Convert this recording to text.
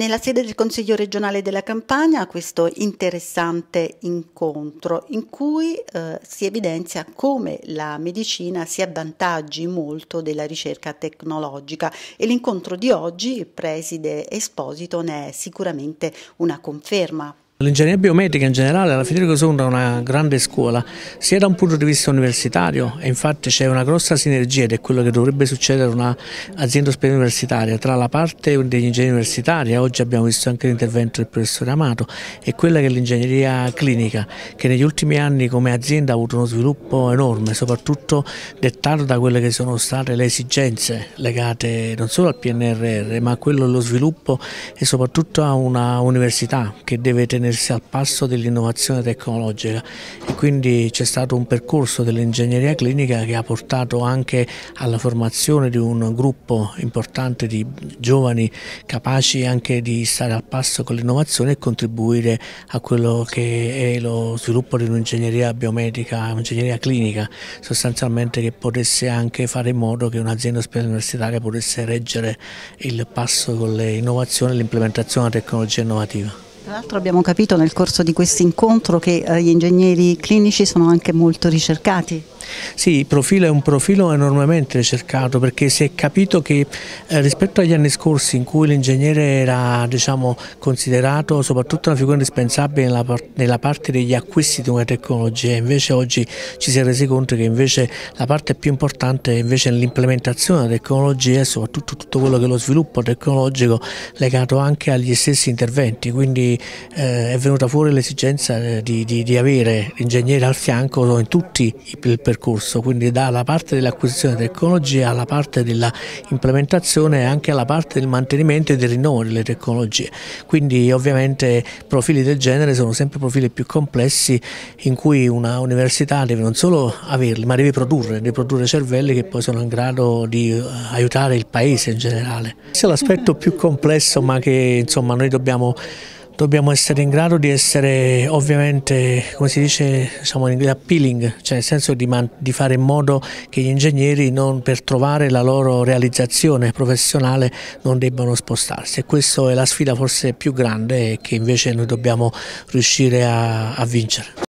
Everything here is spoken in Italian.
Nella sede del Consiglio regionale della Campania questo interessante incontro in cui eh, si evidenzia come la medicina si avvantaggi molto della ricerca tecnologica e l'incontro di oggi, preside Esposito, ne è sicuramente una conferma. L'ingegneria biometrica in generale alla Federico Sonda è una grande scuola, sia da un punto di vista universitario, e infatti c'è una grossa sinergia, ed è quello che dovrebbe succedere in un'azienda ospedale universitaria, tra la parte degli ingegneri universitari, oggi abbiamo visto anche l'intervento del professore Amato, e quella che è l'ingegneria clinica, che negli ultimi anni come azienda ha avuto uno sviluppo enorme, soprattutto dettato da quelle che sono state le esigenze legate non solo al PNRR, ma a quello dello sviluppo e soprattutto a una università che deve tenere tenersi al passo dell'innovazione tecnologica e quindi c'è stato un percorso dell'ingegneria clinica che ha portato anche alla formazione di un gruppo importante di giovani capaci anche di stare al passo con l'innovazione e contribuire a quello che è lo sviluppo di un'ingegneria biomedica, un'ingegneria clinica sostanzialmente che potesse anche fare in modo che un'azienda ospedale universitaria potesse reggere il passo con le innovazioni e l'implementazione della tecnologia innovativa. Tra l'altro abbiamo capito nel corso di questo incontro che eh, gli ingegneri clinici sono anche molto ricercati. Sì, il profilo è un profilo enormemente ricercato perché si è capito che eh, rispetto agli anni scorsi in cui l'ingegnere era diciamo, considerato soprattutto una figura indispensabile nella, nella, parte degli acquisti di una tecnologia, invece oggi ci si è resi conto che invece la parte più importante è l'implementazione della tecnologia e soprattutto tutto quello che è lo sviluppo tecnologico legato anche agli stessi interventi, quindi eh, è venuta fuori l'esigenza eh, di, di, di avere l'ingegnere al fianco in tutti i percorsi percorso, quindi dalla parte dell'acquisizione di tecnologie alla parte dell'implementazione e anche alla parte del mantenimento e del rinnovo delle tecnologie. Quindi ovviamente profili del genere sono sempre profili più complessi in cui una università deve non solo averli, ma deve produrre, deve produrre cervelli che poi sono in grado di eh, aiutare il paese in generale. Questo è l'aspetto più complesso ma che insomma noi dobbiamo dobbiamo essere in grado di essere ovviamente, come si dice diciamo in inglese, appealing, cioè nel senso di, di, fare in modo che gli ingegneri non, per trovare la loro realizzazione professionale non debbano spostarsi e questa è la sfida forse più grande che invece noi dobbiamo riuscire a, a vincere.